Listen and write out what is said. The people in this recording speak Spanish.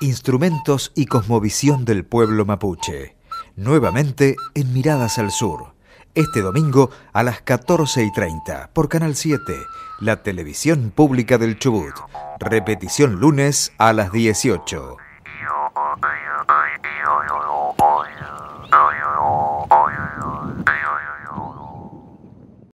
Instrumentos y cosmovisión del pueblo mapuche. Nuevamente en Miradas al Sur. Este domingo a las 14 y 30 por Canal 7, la televisión pública del Chubut. Repetición lunes a las 18.